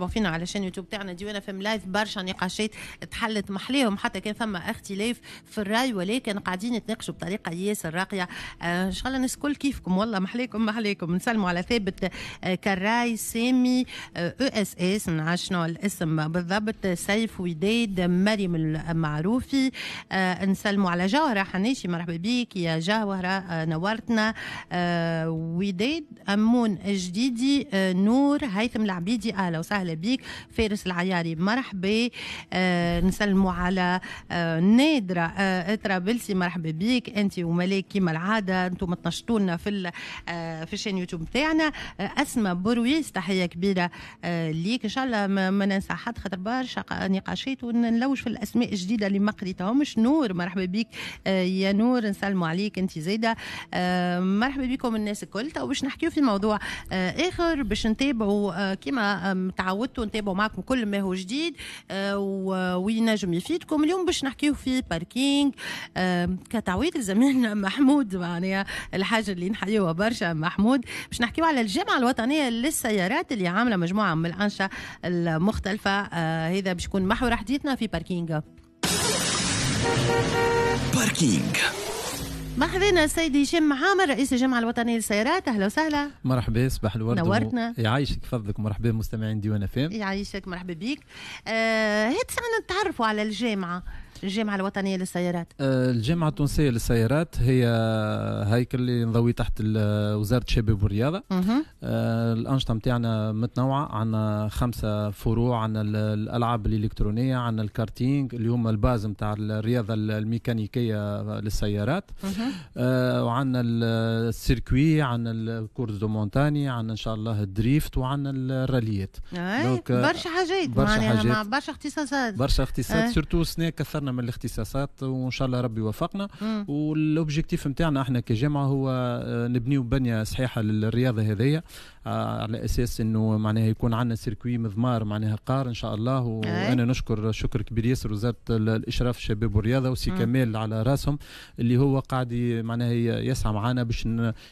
مرحبا فينا على شان يوتيوب تاعنا ديوانا فيم لايف برشا نقاشات تحلت محليهم حتى كان ثم اختلاف في الراي ولكن قاعدين يتناقشوا بطريقه ياسر راقيه آه، ان شاء الله الناس الكل كيفكم والله محليكم محليكم نسلموا على ثابت آه، كراي سامي آه، او اس اس نعرف شنو الاسم بالضبط سيف وداد مريم المعروفي نسلموا على جوهره حناشي مرحبا بك يا جوهره نورتنا وداد امون جديدي نور هيثم العبيدي اهلا وسهلا بيك فارس العياري مرحبا آه، نسلموا على آه، نادرة آه، ترابلسي مرحبا بيك أنت وملاك كما العادة أنتم تنشطوا لنا في في الشين يوتيوب تاعنا أسماء برويس تحية كبيرة ليك إن شاء الله ما ننسى حد خاطر برشا نقاشات ونلوج في الأسماء الجديدة اللي ما قريتهمش نور مرحبا بيك يا نور نسلموا عليك أنت زايدة مرحبا بكم الناس الكل تو باش نحكيو في موضوع آخر باش نتابعوا كما تعودنا تعودتوا نتابعوا معكم كل ما هو جديد آه، وينجم يفيدكم اليوم باش نحكيو في باركينج كتعويض لزميلنا محمود معناها الحاجه اللي نحيوها برشا محمود باش نحكيو على الجامعه الوطنيه للسيارات اللي عامله مجموعه من الانشطه المختلفه آه، هذا باش يكون محور حديثنا في باركينج باركينج مرحبا السيد هشام عامر رئيس الجامعه الوطنيه للسيارات اهلا وسهلا مرحبا صباح الورد نورتنا و... يعيشك فضلك مرحبا مستمعين ديوان فام يعيشك مرحبا بيك بك آه هات ساعه نتعرفوا على الجامعه الجامعة الوطنية للسيارات آه، الجامعة التونسية للسيارات هي هيكل اللي نضوي تحت وزارة الشباب والرياضة آه، الأنشطة نتاعنا متنوعة عندنا خمسة فروع عندنا الألعاب الإلكترونية عندنا الكارتينج هما الباز نتاع الرياضة الميكانيكية للسيارات آه، وعندنا السيركوي عندنا الكورس دو مونتاني عندنا إن شاء الله الدريفت وعندنا الراليات برشا حاجات برشا حاجات برشا اختصاصات برشا اختصاصات سورتو سنة كثر اكثرنا من الاختصاصات وان شاء الله ربي يوفقنا والاوبجيكتيف نتاعنا احنا كجامعه هو آه، نبنيو بنيه صحيحه للرياضه هذه آه، على اساس انه معناها يكون عندنا سيركوي مضمار معناها قار ان شاء الله وانا نشكر شكر كبير ياسر وزاره الاشراف الشباب والرياضه وسي كمال على راسهم اللي هو قاعد معناها يسعى معنا باش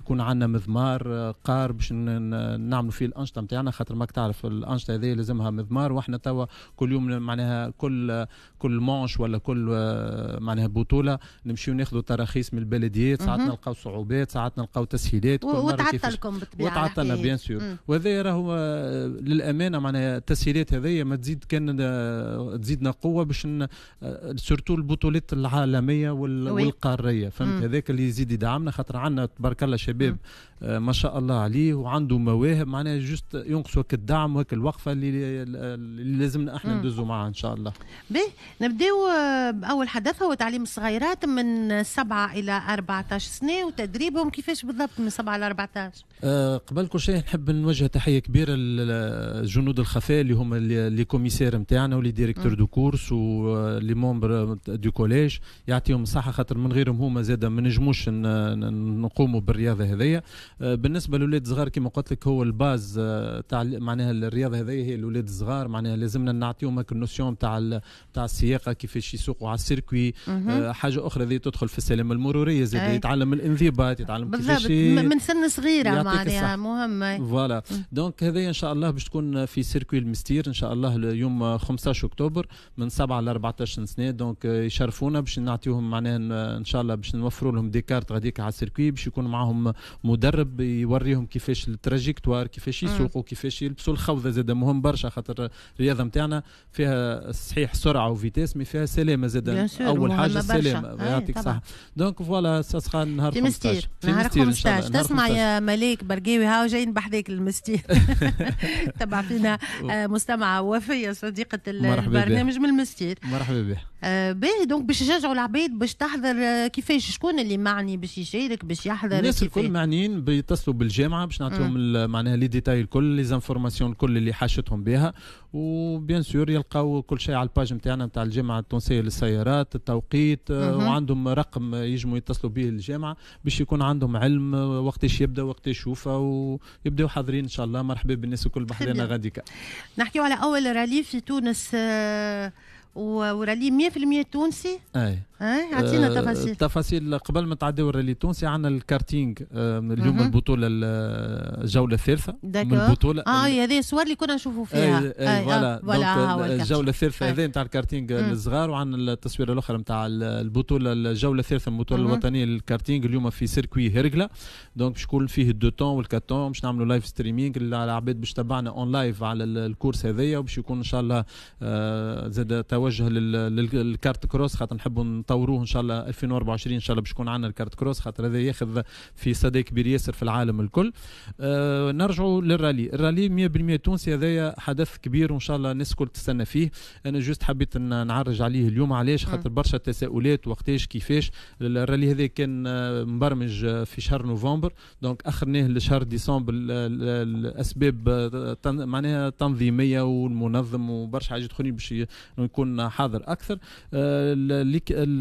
يكون عندنا مضمار آه، قار باش نعملوا فيه الانشطه نتاعنا خاطر ماك تعرف الانشطه هذه لازمها مضمار واحنا توا كل يوم معناها كل كل مونش ولا كل آه، معناها بطوله نمشيو ناخذوا تراخيص من البلديات ساعات نلقاو صعوبات ساعات نلقاو تسهيلات وتعطلكم بالطبيعه بيان سور وهذا راهو آه، للامانه معناها التسهيلات هذيا ما تزيد كان آه، تزيدنا قوه باش آه، سورتو البطولات العالميه والقاريه فهمت mm. هذاك اللي يزيد يدعمنا خاطر عندنا تبارك الله شباب mm. ما شاء الله عليه وعنده مواهب معناها جوست ينقصوا هك الدعم وك الوقفه اللي, اللي لازمنا احنا mm. ندوزو معاه ان شاء الله. باهي نبداو باول حدث هو تعليم الصغيرات من سبعه الى 14 سنه وتدريبهم كيفاش بالضبط من سبعه ل 14؟ قبل كل شيء نحب نوجه تحيه كبيره للجنود الخفاء اللي هما لي كوميسير نتاعنا ولي ديريكتور دو كورس ولي مومبر دو كوليج يعطيهم الصحه خاطر من غيرهم هما زاده ما نجموش نقوموا بالرياضه هذيا آه، بالنسبه للاولاد الصغار كما قلت لك هو الباز آه، تاع معناها الرياضه هذيا هي الاولاد الصغار معناها لازمنا نعطيهم هاك النوسيون تاع تاع السياقه كيفاش يسوقوا على السيركوي آه، حاجه اخرى ذي تدخل في السلامه المروريه زاد يتعلم الانضباط يتعلم كيفاش من سن صغيره معناها مهم فوالا دونك هذايا ان شاء الله باش تكون في سيركوي المستير ان شاء الله اليوم 15 اكتوبر من 7 ل 14 سنه دونك يشرفونا باش نعطيهم معناها ان شاء الله باش نوفروا لهم دي كارت غاديك على السيركوي باش يكون معاهم مدرب يوريهم كيفاش التراجيكتوار كيفاش يسوقوا كيفاش يلبسوا الخوذه زاد مهم برشا خاطر الرياضه نتاعنا فيها صحيح سرعه وفيتيس مي فيها سلامه زاد اول حاجه السلامه إيه، يعطيك صح دونك فوالا سا سخان نهار 15 في مستير نهار 15 تسمع يا ملاك برقيوي هاو جايين صباح ذاك المستير تبع فينا آه، مستمعة وفية صديقة البرنامج من المستير مرحبا بك آه، باهي دونك باش يشجعوا العباد باش تحضر آه، كيفاش شكون اللي معني باش يشارك باش يحضر الناس الكل معنيين بيتصلوا بالجامعه باش نعطيهم معناها لي ديتاي الكل لي زانفورماسيون الكل اللي حاشتهم بها وبيان سور يلقاو كل شيء على الباج نتاعنا نتاع الجامعه التونسيه للسيارات التوقيت وعندهم رقم يجموا يتصلوا به الجامعه باش يكون عندهم علم وقتاش يبدا وقتاش يشوفه يبداو حاضرين ان شاء الله مرحبا بالناس الكل بحذانا غاديكا نحكيو على اول رالي في تونس آه، ورالي 100% تونسي اي إيه؟ اعطينا آه، تفاصيل تفاصيل قبل ما تعداو التونسي عندنا الكارتينغ آه، اليوم مه. البطوله الجوله الثالثه من البطوله اه هذه الصور اللي كنا نشوفوا فيها فوالا فوالا الجوله الثالثه هذه نتاع الكارتينغ الصغار وعندنا التصويره الاخرى نتاع البطوله الجوله الثالثه من البطوله الوطنيه للكارتينغ اليوم في سيركوي هرقله دونك باش يكون فيه الدو تون والكاتون باش نعملوا لايف ستريمينغ العباد باش تبعنا اون لايف على الكورس هذايا وباش يكون ان شاء الله آه، زاد توجه للكارت كروس خاطر نحبوا يطوروه ان شاء الله 2024 ان شاء الله باش يكون عندنا الكارت كروس خاطر هذا ياخذ في صدى كبير ياسر في العالم الكل أه نرجعوا للرالي الرالي 100% تونسي هذايا حدث كبير وان شاء الله الناس الكل تستنى فيه انا جوست حبيت نعرج عليه اليوم علاش خاطر برشا تساؤلات وقتاش كيفاش الرالي هذا كان آه، مبرمج آه، في شهر نوفمبر دونك اخرناه لشهر ديسمبر الاسباب آه، معناها تنظيميه والمنظم وبرشا حاجات اخرين باش يكون حاضر اكثر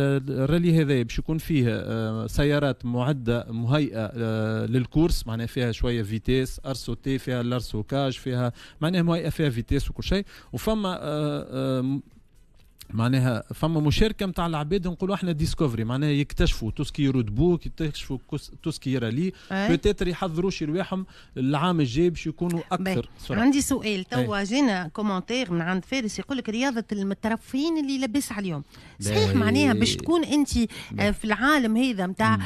الرالي هذا باش يكون فيه آه، سيارات معده مهيئه آه، للكورس معناها فيها شويه فيتيس ار تي فيها لارسوكاج فيها معناها مهيئه فيها فيتيس وكل شيء وفما آه، معناها فما مشاركه نتاع العباد نقولوا احنا ديسكوفري معناها يكتشفوا توسكي رود بوك يكتشفوا توسكي يرالي بوتيتر يحضروا شي رواحهم العام الجاي باش يكونوا اكثر عندي سؤال توا جينا كومنتير من عند فارس يقول لك رياضه المترفين اللي لابسها عليهم صحيح معناها باش تكون انت آه، في العالم هذا نتاع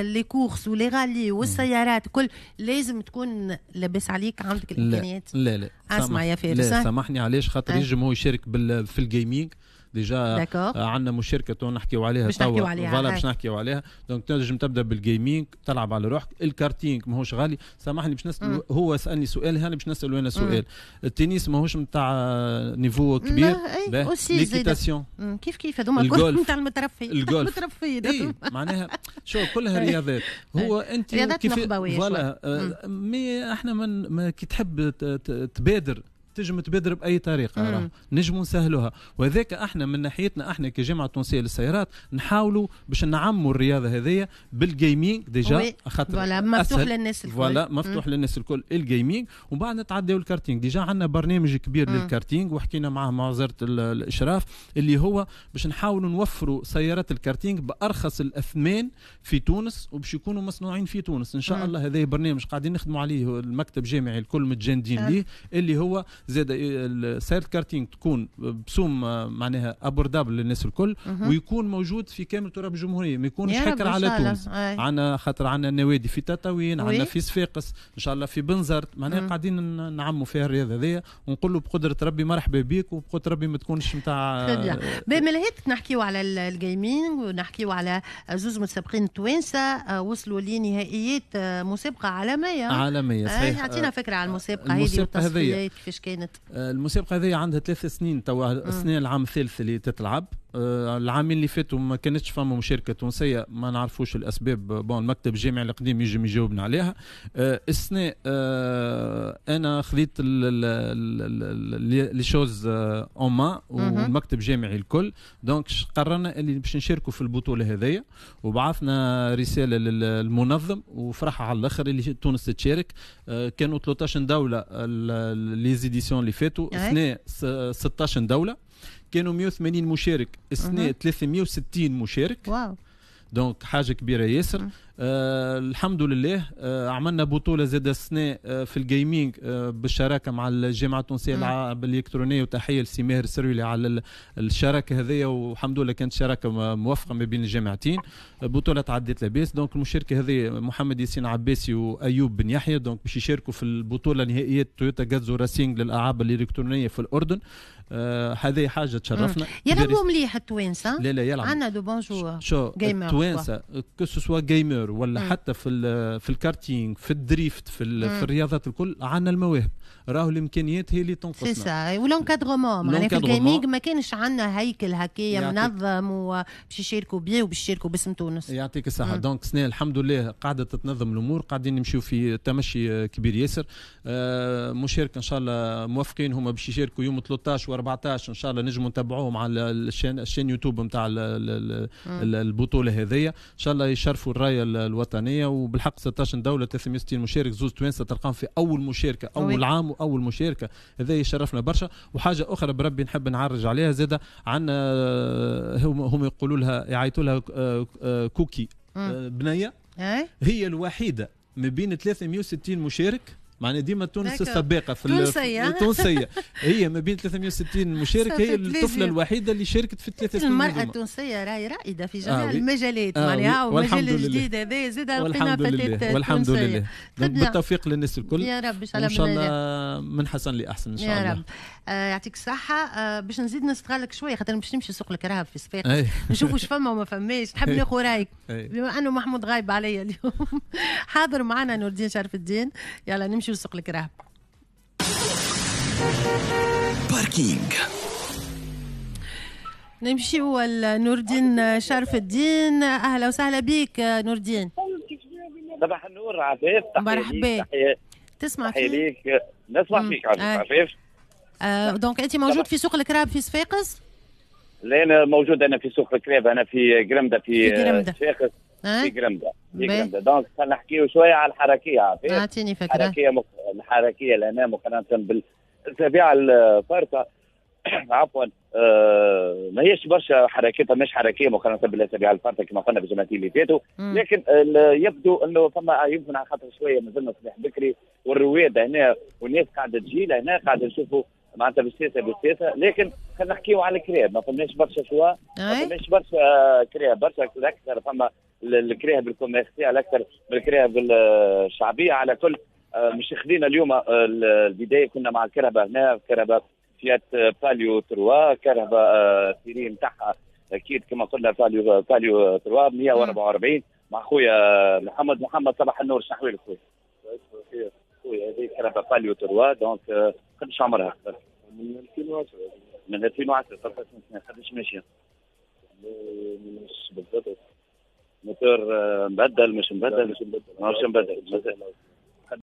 لي كورس ولي غالي والسيارات كل لازم تكون لابس عليك عندك الامكانيات لا لا, لا. اسمع يا فارس لا سامحني علاش خاطر أه. ينجم هو يشارك في الجيمنج ديجا آه، عندنا مشاركه نحكيو عليها مش نحكيو عليها فوالا باش نحكيو عليها دونك تنجم تبدا بالجيمنج تلعب على روحك الكارتينج ماهوش غالي سامحني باش نسال هو سالني سؤال هاني باش نسال انا سؤال التنس ماهوش نتاع نيفو كبير ليكيتاسيون إيه، كيف كيف هذوما إيه، كل نتاع المترفي الجولف المترفين معناها شو كلها رياضات هو إيه. انت رياضات نخبويه فوالا آه، مي احنا من كي تحب تبادر تنجم تبادر باي طريقه نجموا نسهلوها وهذاك احنا من ناحيتنا احنا كجامعه تونسيه للسيارات نحاولوا باش نعموا الرياضه هذيا بالجيمنج ديجا خاطر فوالا مفتوح للناس الكل فوالا مفتوح للناس الكل الجيمنج ومن بعد نتعداو الكارتينج ديجا عندنا برنامج كبير للكارتينج وحكينا معاه مع وزاره الاشراف اللي هو باش نحاولوا نوفروا سيارات الكارتينج بارخص الاثمان في تونس وباش يكونوا مصنوعين في تونس ان شاء الله هذا برنامج قاعدين نخدموا عليه المكتب الجامعي الكل متجندين آه. ليه اللي هو زاد إيه، السير كارتينغ تكون بسوم آه، معناها ابوردابل للناس الكل ويكون موجود في كامل تراب الجمهورية ما يكونش حكر على تونس عندنا خاطر عندنا نوادي في تطاوين عندنا في صفاقس ان شاء الله في بنزرت معناها قاعدين نعموا فيها الرياضة هذيا ونقول له بقدرة ربي مرحبا بك وبقدرة ربي ما تكونش نتاع بما لهيك نحكيو على الجيمنج ونحكيو على زوج متسابقين توانسة آه، وصلوا لنهائيات آه، مسابقة عالمية عالمية صحيح اعطينا فكرة على المسابقة هذه والتصفيات كيفاش كانت كانت؟ المسابقة هذه عندها ثلاث سنين توا السنة العام الثالث اللي تتلعب آه، العامين اللي فاتوا ما كانتش فما مشاركه تونسيه ما نعرفوش الاسباب بون المكتب الجامعي القديم يجي يجاوبنا عليها السنه آه، انا خذيت لي شوز اون ما والمكتب الجامعي الكل دونك قررنا اللي باش نشاركوا في البطوله هذيا وبعثنا رساله للمنظم وفرحه على الاخر اللي تونس تشارك آه، كانوا 13 دوله لي زيديسيون اللي فاتوا السنه 16 دوله كانوا 180 مشارك السنه 360 مشارك واو دونك حاجه كبيره ياسر آه الحمد لله آه عملنا بطوله زاد السنة آه في الجيمنج آه بالشراكه مع الجامعه التونسيه الالكترونيه وتحيه لسي ماهر سرويلي على الشراكه هذيا والحمد لله كانت شراكه موفقه ما بين الجامعتين آه بطوله لاباس دونك المشاركه هذه محمد ياسين عباسي وايوب بن يحيى دونك باش يشاركوا في البطوله نهائيات تويوتا جازو راسينج للألعاب الالكترونيه في الاردن آه هذه حاجه تشرفنا يلعبوا مليح التوانسه لا لا يلعبوا عندنا دو بونجور جوار شو التوانسه كو سوا جيمر السكوتر ولا م. حتى في في الكارتينج في الدريفت في, في الرياضات الكل عندنا المواهب راهو الامكانيات هي اللي تنقصنا سي سا ولونكادغومون معناها في الجيمنج ما كانش عندنا هيكل هكايا منظم وباش يشاركوا بيه وباش يشاركوا باسم تونس يعطيك الصحه دونك سنة الحمد لله قاعده تتنظم الامور قاعدين نمشيو في تمشي كبير ياسر آه، مشارك مشاركه ان شاء الله موافقين هما باش يشاركوا يوم 13 و14 ان شاء الله نجموا نتابعوهم على الشين, الشين يوتيوب نتاع البطوله هذه ان شاء الله يشرفوا الرايه الوطنيه وبالحق 16 دوله 360 مشارك زوز توانسه تلقاهم في اول مشاركه اول عام واول مشاركه هذا يشرفنا برشا وحاجه اخرى بربي نحب نعرج عليها زاده عندنا آه، هم يقولوا لها يعيطوا لها آه، آه، كوكي بنيه إيه؟ هي الوحيده ما بين 360 مشارك معناها ديما تونس السباقه في التونسيه التونسيه هي ما بين 360 مشارك هي الطفله الوحيده اللي شاركت في الثلاثه سنين المراه التونسيه راهي رائده في آه، جميع آه المجالات آه معناها والمجال الجديد هذا زاد لقينا فتاه والحمد لله بالتوفيق للناس الكل يا رب ان شاء الله من حسن لاحسن ان شاء الله يا رب آه، يعطيك الصحه آه، باش نزيد نستغلك شويه خاطر باش نمشي سوق الكرهب في صفاقس نشوف واش فما وما فماش تحب ناخذ رايك بما انه محمود غايب عليا اليوم حاضر معنا نور الدين شرف الدين يلا نمشي نمشيو يلصق لك راه باركينج نمشيو لنور الدين شرف الدين اهلا وسهلا بك نور الدين صباح النور عفيف مرحبا تسمع فيك ليك نسمع فيك آه. عفيف آه. دونك انت موجود في سوق الكراب في صفاقس؟ لا انا موجود انا في سوق الكراب انا في جرمده في, في جرمده صفاقس في جرمدا في جرمدا دونك خلينا نحكيو شويه على الحركيه عرفت اعطيني آه، فكره الحركيه مق... الحركيه لهنا مقارنه بالاسابيع الفارطه عفوا آه ما هيش برشا حركتها مش حركيه مقارنه بالاسابيع الفارطه كما قلنا في الجمعتين اللي فاتوا لكن يبدو انه فما آه، يمكن على خاطر شويه مازلنا صباح بكري والرواد هنا والناس قاعده تجي لهنا قاعده نشوفوا معناتها بالسياسه بالسياسه لكن خلينا نحكيو على الكراب ما فماش برشا شوا ما فماش برشا آه، كراب برشا اكثر فما الكريهه بالكوميرسيه على اكثر من الكريهه بالشعبيه على كل آه، مش خدينا اليوم آه، البدايه كنا مع الكرهبه هنا كرهبه فيات باليو آه، 3 كرهبه سيري نتاعها اكيد كما قلنا باليو باليو 3 144 مع خويا محمد محمد صباح النور احوالك خويا خويا هذه كرهبه باليو 3 دونك قداش عمرها؟ من 2010 من 2010 13 سنه قداش ماشيه؟ من بالضبط موتور آه، مبدل مش مبدل مش مبدل مش مبدل